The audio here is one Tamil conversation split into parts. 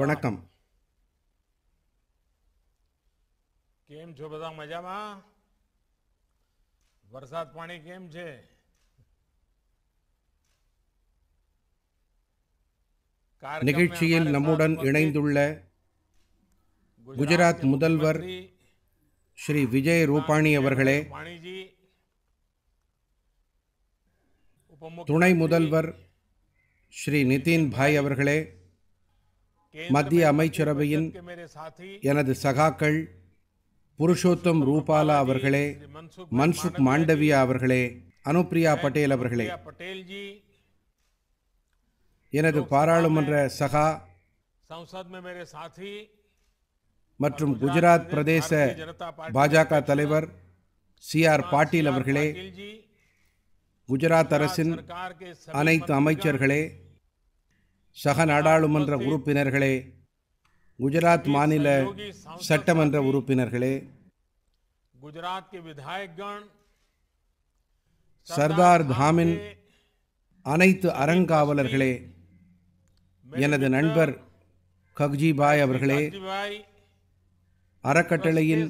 વણકમ કેમ છો બધા મજામાં વરસાદ પાણી કેમ છે நிகழ்ச்சியில் நம்முடன் இணைந்துள்ள குஜராத் முதல்வர் ஸ்ரீ விஜய் ரூபாணி அவர்களே துணை முதல்வர் ஸ்ரீ நிதின் பாய் அவர்களே மத்திய அமைச்சரவையின் எனது சகாக்கள் புருஷோத்தம் ரூபாலா அவர்களே மன்சுக் மாண்டவியா அவர்களே அனுப்ரியா பட்டேல் அவர்களே எனது பாராளுமன்ற சகா மற்றும் குஜராத் பிரதேச பாஜக தலைவர் சி ஆர் பாட்டீல் அவர்களே குஜராத் அரசின் அனைத்து அமைச்சர்களே சக நாடாளுமன்ற உறுப்பினர்களே குஜராத் மாநில சட்டமன்ற உறுப்பினர்களே குஜராத் சர்தார் தாமின் அனைத்து அறங்காவலர்களே எனது நண்பர் கக்ஜிபாய் அவர்களே அறக்கட்டளையின்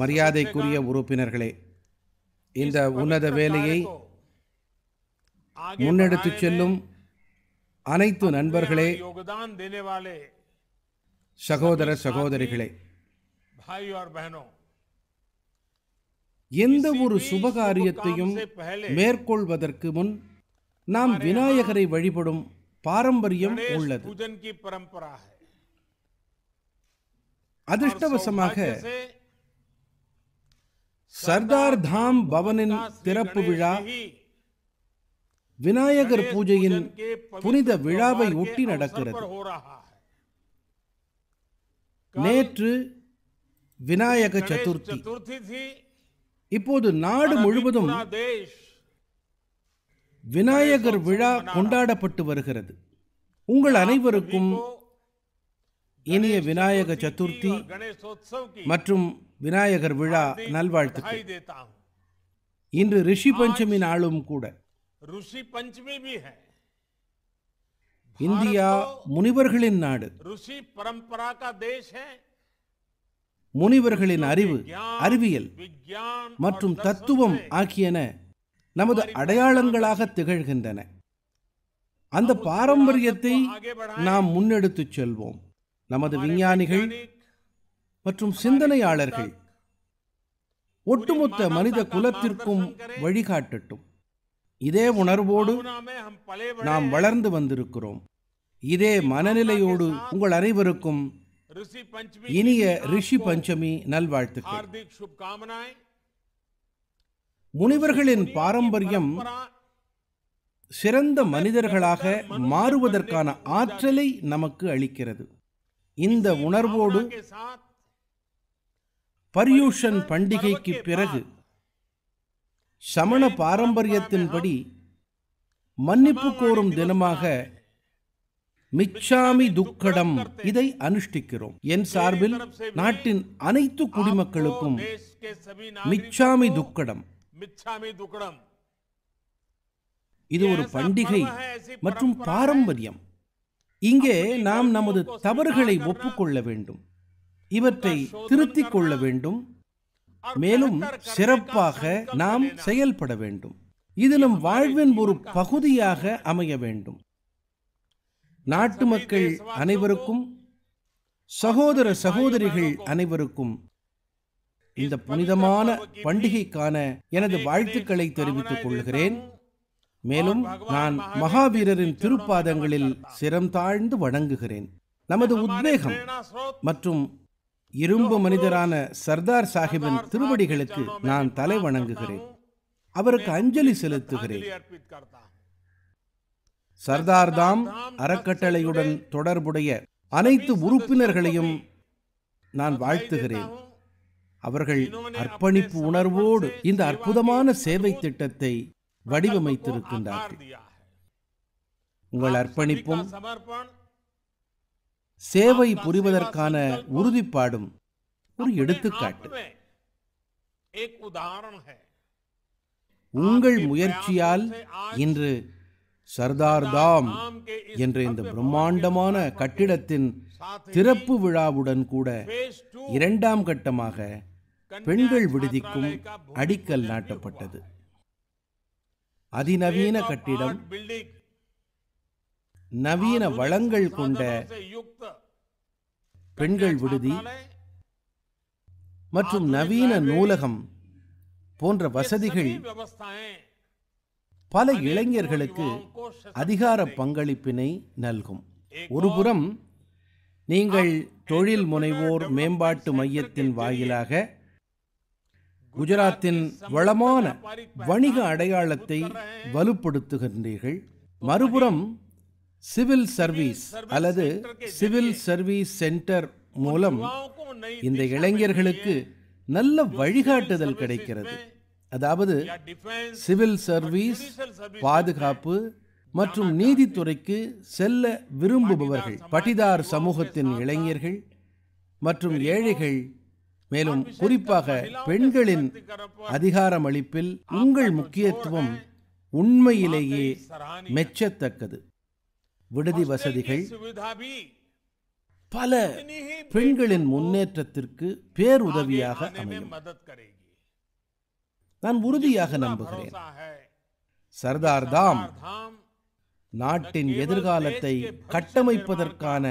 மரியாதைக்குரிய உறுப்பினர்களே இந்த உன்னத வேலையை முன்னெடுத்துச் செல்லும் அனைத்து நண்பர்களே சகோதர சகோதரிகளே எந்த ஒரு சுபகாரியத்தையும் மேற்கொள்வதற்கு முன் நாம் விநாயகரை வழிபடும் பாரம்பரியம் உள்ளது அதிர்ஷ்டவசமாக சர்தார் தாம் பவனின் திறப்பு விழா விநாயகர் பூஜையின் புனித விழாவை ஒட்டி நடக்கிறது நேற்று விநாயக சதுர்த்தி இப்போது நாடு முழுவதும் விநாயகர் விழா கொண்டாடப்பட்டு வருகிறது உங்கள் அனைவருக்கும் இனிய விநாயக சதுர்த்தி மற்றும் விநாயகர் விழா நல்வாழ்த்து இன்று ரிஷி பஞ்சமி நாளும் கூட ऋषि பஞ்சமி இந்தியா முனிவர்களின் நாடு ऋषि பரம்பரா கா देश முனிவர்களின் அறிவு அறிவியல் மற்றும் தத்துவம் ஆகியன நமது அடையாளங்களாக திகழ்கின்றன அந்த பாரம்பரியத்தை நாம் முன்னெடுத்துச் செல்வோம் நமது விஞ்ஞானிகள் மற்றும் சிந்தனையாளர்கள் ஒட்டுமொத்த மனித குலத்திற்கும் வழிகாட்டட்டும் இதே உணர்வோடு நாம் வளர்ந்து வந்திருக்கிறோம் இதே மனநிலையோடு உங்கள் அனைவருக்கும் இனிய ரிஷி பஞ்சமி நல்வாழ்த்துக்கள் முனிவர்களின் பாரம்பரியம் சிறந்த மனிதர்களாக மாறுவதற்கான ஆற்றலை நமக்கு அளிக்கிறது இந்த உணர்வோடு பர்யூஷன் பண்டிகைக்கு பிறகு சமண பாரம்பரியத்தின்படி மன்னிப்பு கோரும் தினமாக மிச்சாமி துக்கடம் இதை அனுஷ்டிக்கிறோம் என் சார்பில் நாட்டின் அனைத்து குடிமக்களுக்கும் மிச்சாமி துக்கடம் இது ஒரு பண்டிகை மற்றும் பாரம்பரியம் இங்கே நாம் நமது தவறுகளை ஒப்புக்கொள்ள வேண்டும் இவற்றை திருத்திக் கொள்ள வேண்டும் மேலும் சிறப்பாக நாம் செயல்பட வேண்டும் இது நம் வாழ்வின் ஒரு பகுதியாக அமைய வேண்டும் நாட்டு மக்கள் அனைவருக்கும் சகோதர சகோதரிகள் அனைவருக்கும் இந்த புனிதமான பண்டிகைக்கான எனது வாழ்த்துக்களை தெரிவித்துக் கொள்கிறேன் மேலும் நான் மகாவீரரின் திருப்பாதங்களில் சிரம் தாழ்ந்து வணங்குகிறேன் நமது உத்வேகம் மற்றும் இரும்பு மனிதரான சர்தார் சாஹிபின் திருவடிகளுக்கு நான் தலை வணங்குகிறேன் அவருக்கு அஞ்சலி செலுத்துகிறேன் சர்தார் தாம் அறக்கட்டளையுடன் தொடர்புடைய அனைத்து உறுப்பினர்களையும் நான் வாழ்த்துகிறேன் அவர்கள் அர்ப்பணிப்பு உணர்வோடு இந்த அற்புதமான சேவை திட்டத்தை வடிவமைத்திருக்கின்றார்கள் உங்கள் அர்ப்பணிப்பும் சேவை புரிவதற்கான உறுதிப்பாடும் ஒரு எடுத்துக்காட்டு உங்கள் முயற்சியால் இன்று சர்தார் தாம் என்ற இந்த பிரம்மாண்டமான கட்டிடத்தின் திறப்பு விழாவுடன் கூட இரண்டாம் கட்டமாக பெண்கள் விடுதிக்கும் அடிக்கல் நாட்டப்பட்டது அதிநவீன கட்டிடம் நவீன வளங்கள் கொண்ட பெண்கள் விடுதி மற்றும் நவீன நூலகம் போன்ற வசதிகள் பல இளைஞர்களுக்கு அதிகார பங்களிப்பினை நல்கும் ஒருபுறம் நீங்கள் தொழில் முனைவோர் மேம்பாட்டு மையத்தின் வாயிலாக குஜராத்தின் வளமான வணிக அடையாளத்தை வலுப்படுத்துகின்றீர்கள் மறுபுறம் சிவில் சர்வீஸ் அல்லது சிவில் சர்வீஸ் சென்டர் மூலம் இந்த இளைஞர்களுக்கு நல்ல வழிகாட்டுதல் கிடைக்கிறது அதாவது சிவில் சர்வீஸ் பாதுகாப்பு மற்றும் நீதித்துறைக்கு செல்ல விரும்புபவர்கள் பட்டிதார் சமூகத்தின் இளைஞர்கள் மற்றும் ஏழைகள் மேலும் குறிப்பாக பெண்களின் அதிகாரமளிப்பில் உங்கள் முக்கியத்துவம் உண்மையிலேயே மெச்சத்தக்கது விடுதி வசதிகள் பல பெண்களின் முன்னேற்றத்திற்கு பேருதவியாக அமையும் நான் உறுதியாக நம்புகிறேன் சர்தார் தாம் நாட்டின் எதிர்காலத்தை கட்டமைப்பதற்கான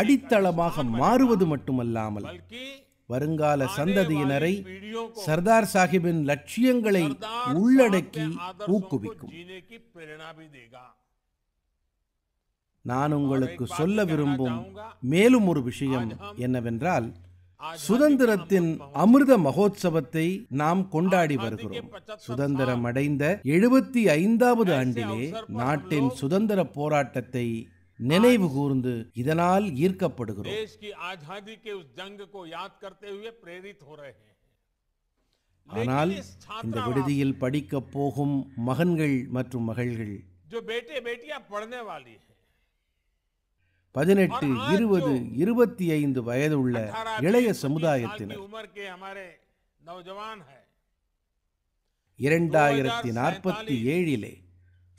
அடித்தளமாக மாறுவது மட்டுமல்லாமல் வருங்கால சந்ததியினரை சர்தார் சாஹிப்பின் லட்சியங்களை உள்ளடக்கி ஊக்குவிக்கும் நான் உங்களுக்கு சொல்ல விரும்பும் மேலும் ஒரு விஷயம் என்னவென்றால் சுதந்திரத்தின் அமிர்த மகோத்சவத்தை நாம் கொண்டாடி வருகிறோம் சுதந்திரம் அடைந்த எழுபத்தி ஐந்தாவது ஆண்டிலே நாட்டின் சுதந்திர போராட்டத்தை நினைவு கூர்ந்து இதனால் ஈர்க்கப்படுகிறோம் ஆனால் இந்த விடுதியில் படிக்க போகும் மகன்கள் மற்றும் மகள்கள் பதினெட்டு இருபது இருபத்தி ஐந்து வயது உள்ள இளைய சமுதாயத்தினர் இரண்டாயிரத்தி நாற்பத்தி ஏழிலே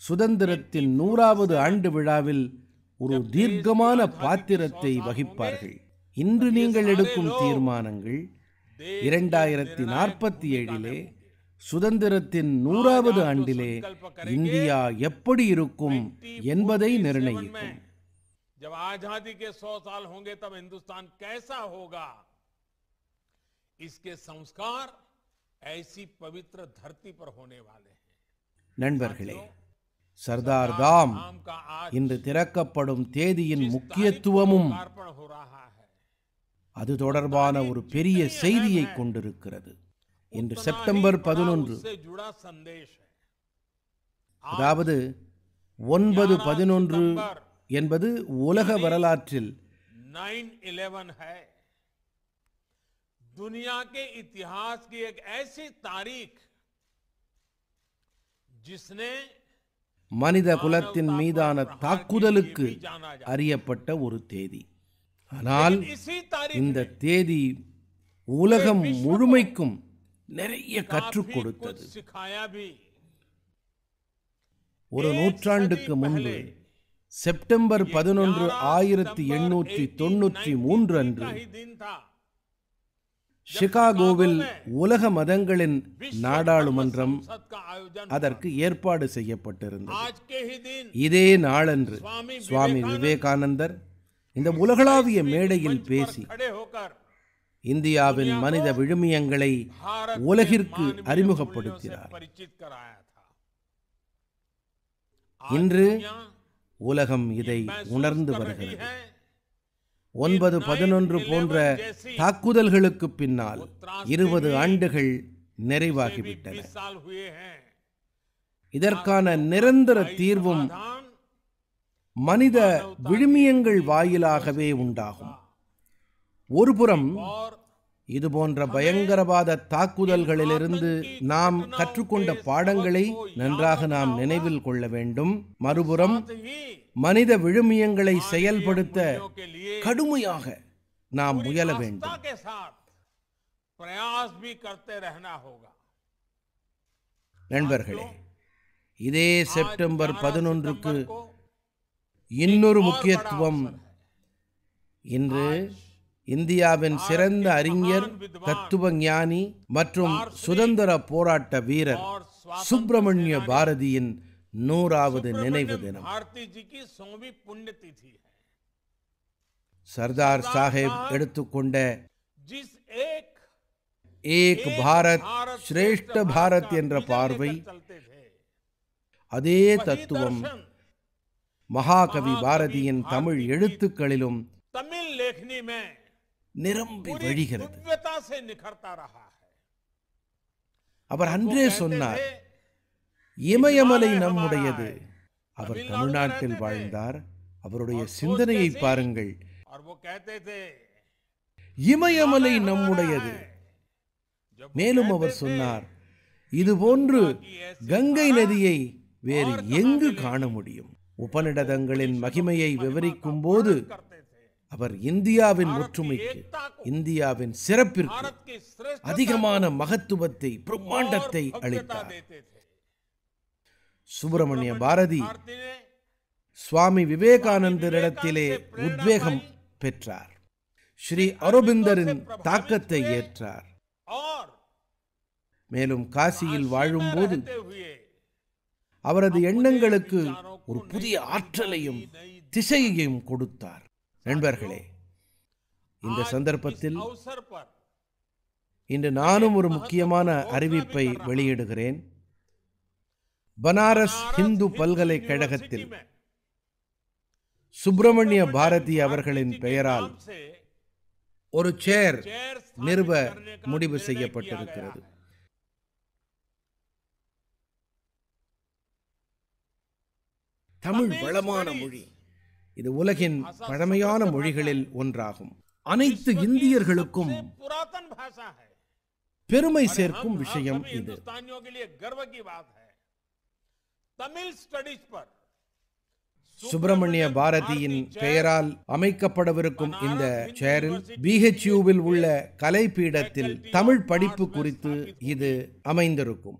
சுதந்திரத்தின் நூறாவது ஆண்டு விழாவில் ஒரு தீர்க்கமான பாத்திரத்தை வகிப்பார்கள் இன்று நீங்கள் எடுக்கும் தீர்மானங்கள் இரண்டாயிரத்தி நாற்பத்தி ஏழிலே சுதந்திரத்தின் நூறாவது ஆண்டிலே இந்தியா எப்படி இருக்கும் என்பதை நிர்ணயிக்கும் जब आजादी के सौ साल होंगे तब हिंदुस्तान कैसा होगा इसके संस्कार ऐसी पवित्र धरती पर होने वाले हैं நண்பர்களே சர்தார் தாம் இன்று திறக்கப்படும் தேதியின் முக்கியத்துவமும் அது தொடர்பான ஒரு பெரிய செய்தியை கொண்டிருக்கிறது இன்று செப்டம்பர் பதினொன்று அதாவது ஒன்பது பதினொன்று என்பது உலக வரலாற்றில் மனித குலத்தின் மீதான தாக்குதலுக்கு அறியப்பட்ட ஒரு தேதி ஆனால் இந்த தேதி உலகம் முழுமைக்கும் நிறைய கற்றுக் கொடுத்தது ஒரு நூற்றாண்டுக்கு முன்பு செப்டம்பர் பதினொன்று ஆயிரத்தி எண்ணூற்றி தொன்னூற்றி மூன்று அன்று சிகாகோவில் உலக மதங்களின் நாடாளுமன்றம் அதற்கு ஏற்பாடு செய்யப்பட்டிருந்தது இதே நாளன்று சுவாமி விவேகானந்தர் இந்த உலகளாவிய மேடையில் பேசி இந்தியாவின் மனித விழுமியங்களை உலகிற்கு அறிமுகப்படுத்தினார் இன்று உலகம் இதை உணர்ந்து வருகிறது ஒன்பது பதினொன்று போன்ற தாக்குதல்களுக்கு பின்னால் இருபது ஆண்டுகள் நிறைவாகிவிட்டன இதற்கான நிரந்தர தீர்வும் மனித விழுமியங்கள் வாயிலாகவே உண்டாகும் ஒருபுறம் இது போன்ற பயங்கரவாத தாக்குதல்களிலிருந்து நாம் கற்றுக்கொண்ட பாடங்களை நன்றாக நாம் நினைவில் கொள்ள வேண்டும் மறுபுறம் மனித விழுமியங்களை செயல்படுத்த கடுமையாக நாம் முயல வேண்டும் நண்பர்களே இதே செப்டம்பர் பதினொன்றுக்கு இன்னொரு முக்கியத்துவம் இன்று இந்தியாவின் சிறந்த அறிஞர் தத்துவ ஞானி மற்றும் சுதந்திர போராட்ட வீரர் சுப்பிரமணிய பாரதியின் நூறாவது நினைவு தினம் சர்தார் சாஹேப் எடுத்துக்கொண்ட ஏக் பாரத் ஸ்ரேஷ்ட பாரத் என்ற பார்வை அதே தத்துவம் மகாகவி பாரதியின் தமிழ் எழுத்துக்களிலும் தமிழ் லேக்னி நிரம்பி வழிகிறது அவர் அன்றே சொன்னார் இமயமலை நம்முடையது அவர் தமிழ்நாட்டில் வாழ்ந்தார் அவருடைய சிந்தனையை பாருங்கள் இமயமலை நம்முடையது மேலும் அவர் சொன்னார் இது போன்று கங்கை நதியை வேறு எங்கு காண முடியும் உபநிடதங்களின் மகிமையை விவரிக்கும் போது அவர் இந்தியாவின் ஒற்றுமைக்கு இந்தியாவின் சிறப்பிற்கு அதிகமான மகத்துவத்தை பிரம்மாண்டத்தை அளித்தார் சுப்பிரமணிய பாரதி சுவாமி விவேகானந்தரிடத்திலே உத்வேகம் பெற்றார் ஸ்ரீ அரவிந்தரின் தாக்கத்தை ஏற்றார் மேலும் காசியில் வாழும்போது அவரது எண்ணங்களுக்கு ஒரு புதிய ஆற்றலையும் திசையையும் கொடுத்தார் நண்பர்களே இந்த சந்தர்ப்பத்தில் இன்று நானும் ஒரு முக்கியமான அறிவிப்பை வெளியிடுகிறேன் பனாரஸ் இந்து பல்கலைக்கழகத்தில் சுப்பிரமணிய பாரதி அவர்களின் பெயரால் ஒரு சேர் நிறுவ முடிவு செய்யப்பட்டிருக்கிறது தமிழ் வளமான மொழி இது உலகின் பழமையான மொழிகளில் ஒன்றாகும் அனைத்து இந்தியர்களுக்கும் பெருமை சேர்க்கும் விஷயம் இது சுப்பிரமணிய பாரதியின் பெயரால் அமைக்கப்படவிருக்கும் இந்த சேரில் பிஹெச்யூவில் உள்ள கலைப்பீடத்தில் தமிழ் படிப்பு குறித்து இது அமைந்திருக்கும்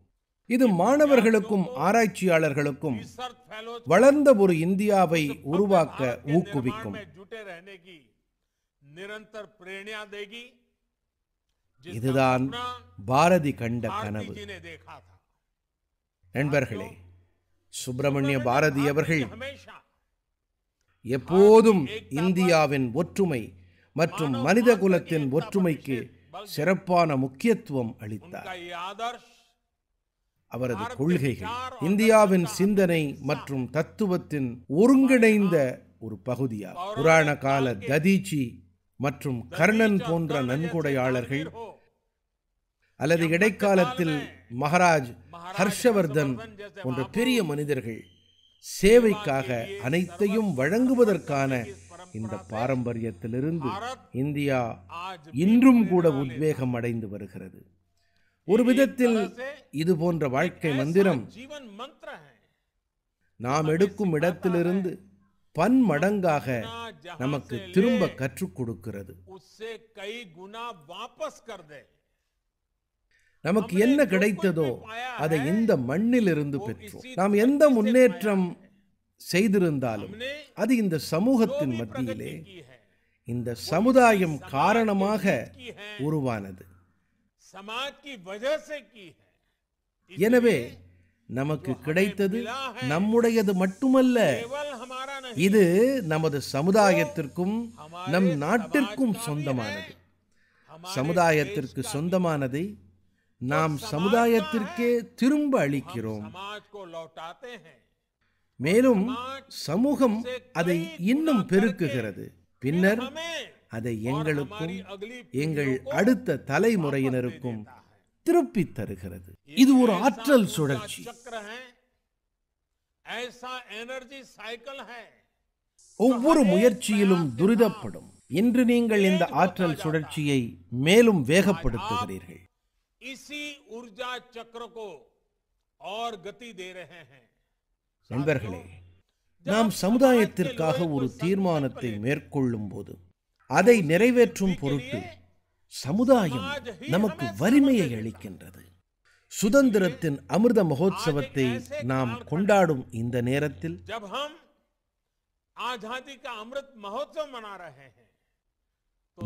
இது மாணவர்களுக்கும் ஆராய்ச்சியாளர்களுக்கும் வளர்ந்த ஒரு இந்தியாவை உருவாக்க ஊக்குவிக்கும் இதுதான் பாரதி கண்ட கனவு நண்பர்களே சுப்பிரமணிய பாரதி அவர்கள் எப்போதும் இந்தியாவின் ஒற்றுமை மற்றும் மனித குலத்தின் ஒற்றுமைக்கு சிறப்பான முக்கியத்துவம் அளித்தார் அவரது கொள்கைகள் இந்தியாவின் சிந்தனை மற்றும் தத்துவத்தின் ஒருங்கிணைந்த ஒரு பகுதியாக புராண கால ததீச்சி மற்றும் கர்ணன் போன்ற நன்கொடையாளர்கள் அல்லது இடைக்காலத்தில் மகராஜ் ஹர்ஷவர்தன் போன்ற பெரிய மனிதர்கள் சேவைக்காக அனைத்தையும் வழங்குவதற்கான இந்த பாரம்பரியத்திலிருந்து இந்தியா இன்றும் கூட உத்வேகம் அடைந்து வருகிறது ஒரு விதத்தில் இது போன்ற வாழ்க்கை மந்திரம் நாம் எடுக்கும் இடத்திலிருந்து பன்மடங்காக நமக்கு திரும்ப கற்றுக் கொடுக்கிறது நமக்கு என்ன கிடைத்ததோ அதை இந்த மண்ணிலிருந்து பெற்றோம் நாம் எந்த முன்னேற்றம் செய்திருந்தாலும் அது இந்த சமூகத்தின் மத்தியிலே இந்த சமுதாயம் காரணமாக உருவானது எனவே நமக்கு கிடைத்தது நம்முடையது மட்டுமல்ல இது நமது சமுதாயத்திற்கும் நம் நாட்டிற்கும் சொந்தமானது சமுதாயத்திற்கு சொந்தமானதை நாம் சமுதாயத்திற்கே திரும்ப அளிக்கிறோம் மேலும் சமூகம் அதை இன்னும் பெருக்குகிறது பின்னர் அதை எங்களுக்கும் எங்கள் அடுத்த தலைமுறையினருக்கும் திருப்பி தருகிறது இது ஒரு ஆற்றல் சுழற்சி ஒவ்வொரு முயற்சியிலும் துரிதப்படும் இன்று நீங்கள் இந்த ஆற்றல் சுழற்சியை மேலும் வேகப்படுத்துகிறீர்கள் நாம் சமுதாயத்திற்காக ஒரு தீர்மானத்தை மேற்கொள்ளும் போது அதை நிறைவேற்றும் பொருட்டு சமுதாயம் நமக்கு வறுமையை அளிக்கின்றது சுதந்திரத்தின் அமிர்த மகோத்சவத்தை நாம் கொண்டாடும் இந்த நேரத்தில்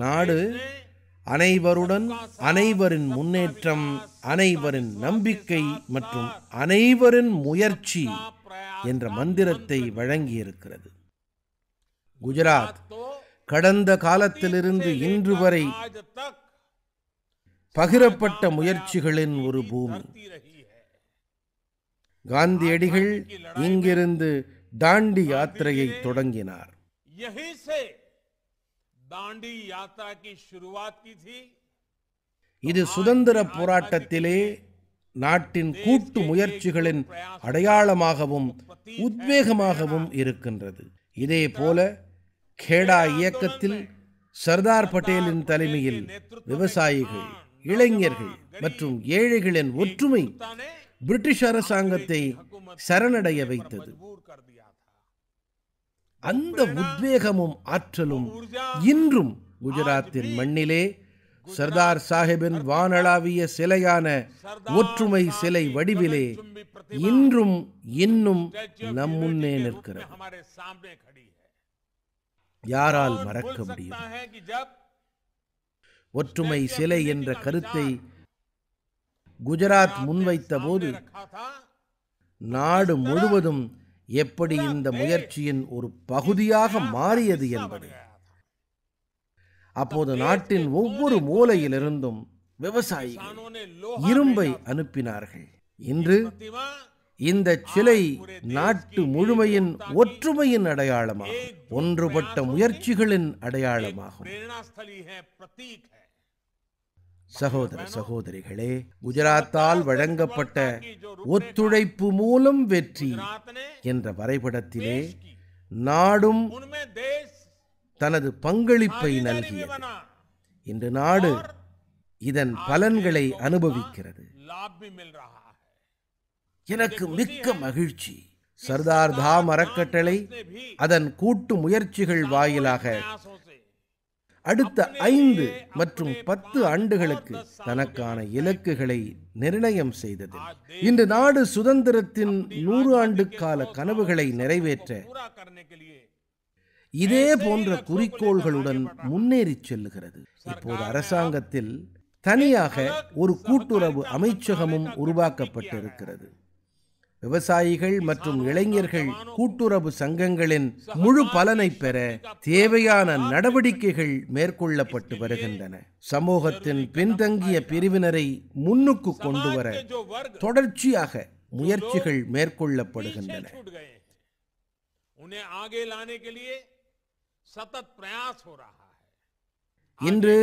நாடு அனைவருடன் அனைவரின் முன்னேற்றம் அனைவரின் நம்பிக்கை மற்றும் அனைவரின் முயற்சி என்ற மந்திரத்தை வழங்கியிருக்கிறது குஜராத் கடந்த காலத்திலிருந்து இன்று வரை பகிரப்பட்ட முயற்சிகளின் ஒரு பூமி காந்தியடிகள் இங்கிருந்து தாண்டி யாத்திரையை தொடங்கினார் இது சுதந்திர போராட்டத்திலே நாட்டின் கூட்டு முயற்சிகளின் அடையாளமாகவும் உத்வேகமாகவும் இருக்கின்றது இதே போல கேடா இயக்கத்தில் சர்தார் பட்டேலின் தலைமையில் விவசாயிகள் இளைஞர்கள் மற்றும் ஏழைகளின் ஒற்றுமை பிரிட்டிஷ் அரசாங்கத்தை சரணடைய வைத்தது அந்த உத்வேகமும் ஆற்றலும் இன்றும் குஜராத்தின் மண்ணிலே சர்தார் சாஹிபின் வானளாவிய சிலையான ஒற்றுமை சிலை வடிவிலே இன்றும் இன்னும் நம் முன்னே நிற்கிறது யாரால் மறக்க முடியும் ஒற்றுமை சிலை என்ற கருத்தை குஜராத் முன்வைத்த போது நாடு முழுவதும் எப்படி இந்த முயற்சியின் ஒரு பகுதியாக மாறியது என்பது அப்போது நாட்டின் ஒவ்வொரு மூலையிலிருந்தும் விவசாயிகள் இரும்பை அனுப்பினார்கள் இன்று இந்த சிலை நாட்டு முழுமையின் ஒற்றுமையின் அடையாளமாகும் ஒன்றுபட்ட முயற்சிகளின் அடையாளமாகும் சகோதர சகோதரிகளே குஜராத்தால் வழங்கப்பட்ட ஒத்துழைப்பு மூலம் வெற்றி என்ற வரைபடத்திலே நாடும் தனது பங்களிப்பை நல்கியது இன்று நாடு இதன் பலன்களை அனுபவிக்கிறது எனக்கு மிக்க மகிழ்ச்சி சர்தார் தாம் அறக்கட்டளை அதன் கூட்டு முயற்சிகள் வாயிலாக அடுத்த ஐந்து மற்றும் பத்து ஆண்டுகளுக்கு தனக்கான இலக்குகளை நிர்ணயம் செய்தது இன்று நாடு சுதந்திரத்தின் நூறு ஆண்டு கால கனவுகளை நிறைவேற்ற இதே போன்ற குறிக்கோள்களுடன் முன்னேறி செல்லுகிறது இப்போது அரசாங்கத்தில் தனியாக ஒரு கூட்டுறவு அமைச்சகமும் உருவாக்கப்பட்டிருக்கிறது விவசாயிகள் மற்றும் இளைஞர்கள் கூட்டுறவு சங்கங்களின் முழு பலனை பெற தேவையான நடவடிக்கைகள் மேற்கொள்ளப்பட்டு வருகின்றன சமூகத்தின் பின்தங்கிய பிரிவினரை முன்னுக்கு கொண்டு வர தொடர்ச்சியாக முயற்சிகள் மேற்கொள்ளப்படுகின்றன இன்று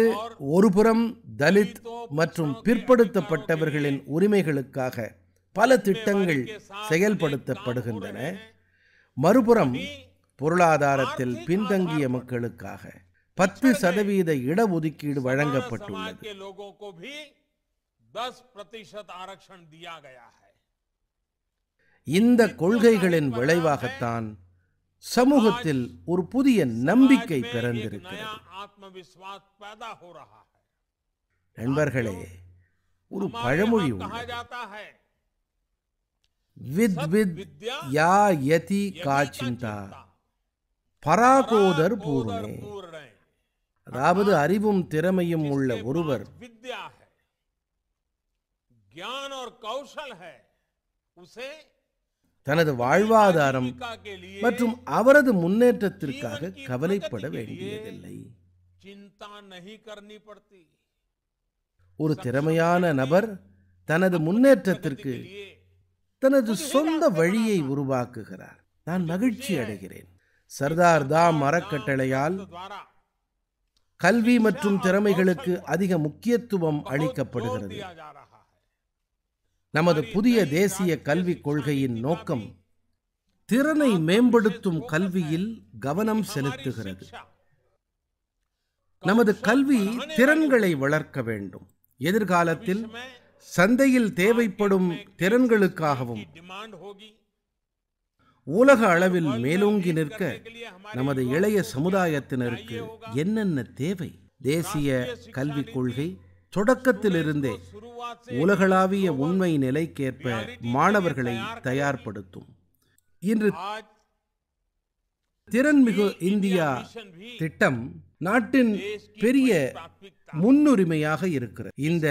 ஒருபுறம் தலித் மற்றும் பிற்படுத்தப்பட்டவர்களின் உரிமைகளுக்காக பல திட்டங்கள் செயல்படுத்தப்படுகின்றன மறுபுறம் பொருளாதாரத்தில் பின்தங்கிய மக்களுக்காக பத்து சதவீத இடஒதுக்கீடு வழங்கப்பட்டுள்ளது இந்த கொள்கைகளின் விளைவாகத்தான் சமூகத்தில் ஒரு புதிய நம்பிக்கை பிறந்திருக்கிறது நண்பர்களே ஒரு பழமொழி உள்ளது வித் வித் யா யதி கா பராகோதர் பூர்ணே அதாவது அறிவும் திறமையும் உள்ள ஒருவர் தனது வாழ்வாதாரம் மற்றும் அவரது முன்னேற்றத்திற்காக கவலைப்பட வேண்டியதில்லை ஒரு திறமையான நபர் தனது முன்னேற்றத்திற்கு தனது சொந்த வழியை உருவாக்குகிறார் நான் மகிழ்ச்சி அடைகிறேன் சர்தார் தாம் அறக்கட்டளையால் கல்வி மற்றும் திறமைகளுக்கு அதிக முக்கியத்துவம் அளிக்கப்படுகிறது நமது புதிய தேசிய கல்விக் கொள்கையின் நோக்கம் திறனை மேம்படுத்தும் கல்வியில் கவனம் செலுத்துகிறது நமது கல்வி திறன்களை வளர்க்க வேண்டும் எதிர்காலத்தில் சந்தையில் தேவைப்படும் திறன்களுக்காகவும் உலக அளவில் மேலோங்கி நிற்க நமது இளைய சமுதாயத்தினருக்கு என்னென்ன தேவை தேசிய கல்விக் கொள்கை தொடக்கத்திலிருந்தே உலகளாவிய உண்மை நிலைக்கேற்ப மாணவர்களை தயார்படுத்தும் இன்று திறன்மிகு இந்தியா திட்டம் நாட்டின் பெரிய முன்னுரிமையாக இருக்கிறது இந்த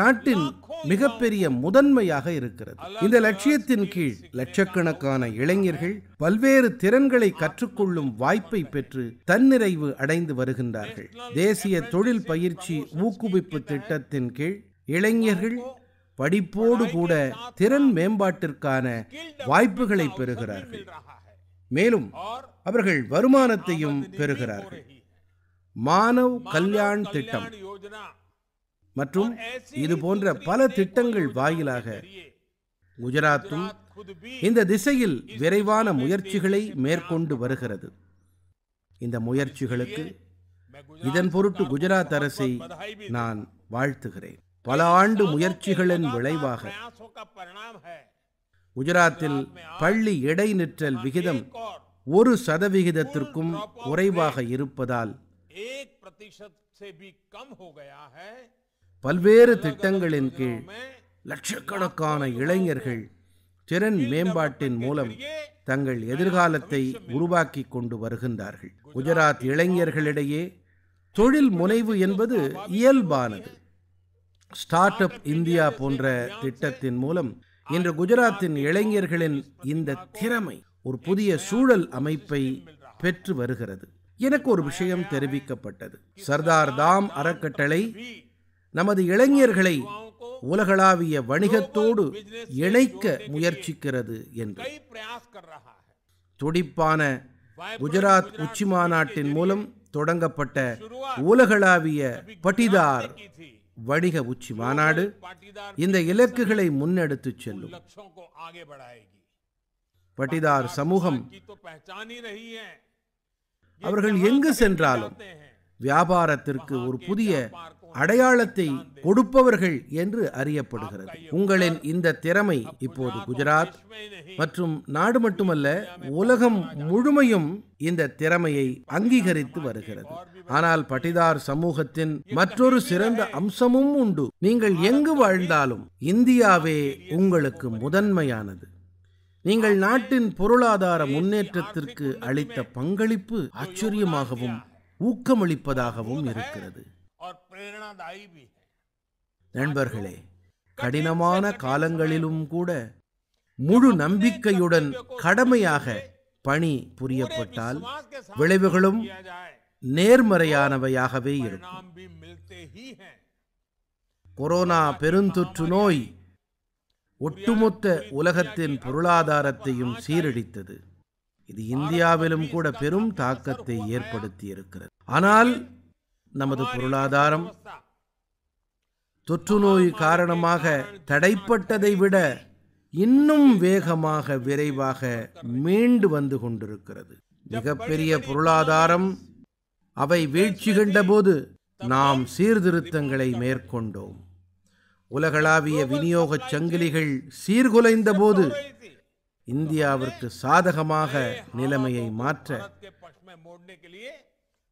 நாட்டின் மிகப்பெரிய முதன்மையாக இருக்கிறது இந்த லட்சியத்தின் கீழ் லட்சக்கணக்கான இளைஞர்கள் பல்வேறு திறன்களை கற்றுக்கொள்ளும் வாய்ப்பை பெற்று தன்னிறைவு அடைந்து வருகின்றார்கள் தேசிய தொழில் பயிற்சி ஊக்குவிப்பு திட்டத்தின் கீழ் இளைஞர்கள் படிப்போடு கூட திறன் மேம்பாட்டிற்கான வாய்ப்புகளை பெறுகிறார்கள் மேலும் அவர்கள் வருமானத்தையும் பெறுகிறார்கள் மானவ் கல்யாண் திட்டம் மற்றும் இது போன்ற பல திட்டங்கள் வாயிலாக குஜராத்தும் இந்த திசையில் விரைவான முயற்சிகளை மேற்கொண்டு வருகிறது இந்த முயற்சிகளுக்கு இதன் பொருட்டு குஜராத் அரசை நான் வாழ்த்துகிறேன் பல ஆண்டு முயற்சிகளின் விளைவாக குஜராத்தில் பள்ளி இடைநிற்றல் விகிதம் ஒரு சதவிகிதத்திற்கும் குறைவாக இருப்பதால் பல்வேறு திட்டங்களின் கீழ் லட்சக்கணக்கான இளைஞர்கள் திறன் மேம்பாட்டின் மூலம் தங்கள் எதிர்காலத்தை உருவாக்கி கொண்டு வருகின்றார்கள் குஜராத் இளைஞர்களிடையே தொழில் முனைவு என்பது இயல்பானது ஸ்டார்ட் அப் இந்தியா போன்ற திட்டத்தின் மூலம் இன்று குஜராத்தின் இளைஞர்களின் இந்த திறமை ஒரு புதிய சூழல் அமைப்பை பெற்று வருகிறது எனக்கு ஒரு விஷயம் தெரிவிக்கப்பட்டது சர்தார் தாம் அறக்கட்டளை நமது இளைஞர்களை உலகளாவிய வணிகத்தோடு இணைக்க முயற்சிக்கிறது என்று துடிப்பான குஜராத் உச்சி மாநாட்டின் மூலம் தொடங்கப்பட்ட உலகளாவிய பட்டிதார் வணிக உச்சி மாநாடு இந்த இலக்குகளை முன்னெடுத்துச் செல்லும் பட்டிதார் சமூகம் அவர்கள் எங்கு சென்றாலும் வியாபாரத்திற்கு ஒரு புதிய அடையாளத்தை கொடுப்பவர்கள் என்று அறியப்படுகிறது உங்களின் இந்த திறமை இப்போது குஜராத் மற்றும் நாடு மட்டுமல்ல உலகம் முழுமையும் இந்த திறமையை அங்கீகரித்து வருகிறது ஆனால் பட்டிதார் சமூகத்தின் மற்றொரு சிறந்த அம்சமும் உண்டு நீங்கள் எங்கு வாழ்ந்தாலும் இந்தியாவே உங்களுக்கு முதன்மையானது நீங்கள் நாட்டின் பொருளாதார முன்னேற்றத்திற்கு அளித்த பங்களிப்பு ஆச்சரியமாகவும் ஊக்கமளிப்பதாகவும் இருக்கிறது நண்பர்களே கடினமான காலங்களிலும் கூட முழு நம்பிக்கையுடன் கடமையாக பணி புரியப்பட்டால் விளைவுகளும் நேர்மறையானவையாகவே இருக்கும் கொரோனா பெருந்தொற்று நோய் ஒட்டுமொத்த உலகத்தின் பொருளாதாரத்தையும் சீரழித்தது இது இந்தியாவிலும் கூட பெரும் தாக்கத்தை ஏற்படுத்தி இருக்கிறது ஆனால் நமது பொருளாதாரம் தொற்றுநோய் காரணமாக தடைப்பட்டதை விட இன்னும் வேகமாக விரைவாக மீண்டு வந்து கொண்டிருக்கிறது மிகப்பெரிய பொருளாதாரம் அவை வீழ்ச்சி கண்டபோது நாம் சீர்திருத்தங்களை மேற்கொண்டோம் உலகளாவிய விநியோகச் சங்கிலிகள் சீர்குலைந்த போது இந்தியாவிற்கு சாதகமாக நிலைமையை மாற்ற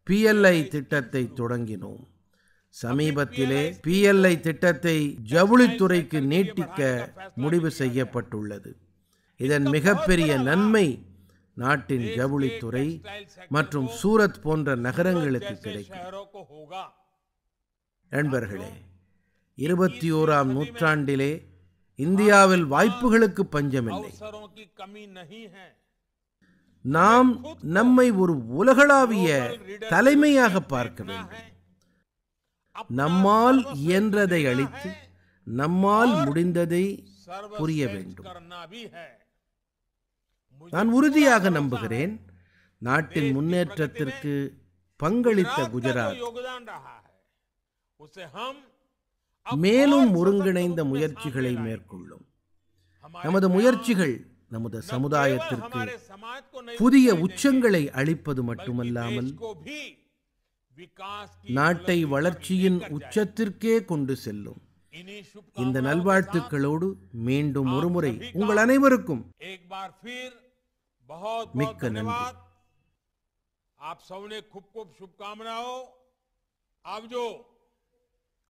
பிஎல்ஐ திட்டத்தை தொடங்கினோம் சமீபத்திலே பிஎல்ஐ திட்டத்தை ஜவுளித்துறைக்கு நீட்டிக்க முடிவு செய்யப்பட்டுள்ளது இதன் மிகப்பெரிய நன்மை நாட்டின் ஜவுளித்துறை மற்றும் சூரத் போன்ற நகரங்களுக்கு கிடைக்கும் நண்பர்களே இருபத்தி ஓராம் நூற்றாண்டிலே இந்தியாவில் வாய்ப்புகளுக்கு பஞ்சமில்லை நாம் நம்மை ஒரு உலகளாவிய தலைமையாக பார்க்க வேண்டும் நம்மால் இயன்றதை அளித்து நம்மால் முடிந்ததை புரிய வேண்டும் நான் உறுதியாக நம்புகிறேன் நாட்டின் முன்னேற்றத்திற்கு பங்களித்த குஜராத் மேலும் ஒருங்கிணைந்த முயற்சிகளை மேற்கொள்ளும் நமது முயற்சிகள் நமது சமுதாயத்திற்கு புதிய உச்சங்களை அளிப்பது மட்டுமல்லாமல் நாட்டை வளர்ச்சியின் உச்சத்திற்கே கொண்டு செல்லும் இந்த நல்வாழ்த்துக்களோடு மீண்டும் ஒருமுறை உங்கள் அனைவருக்கும் மிக்க நன்றி आप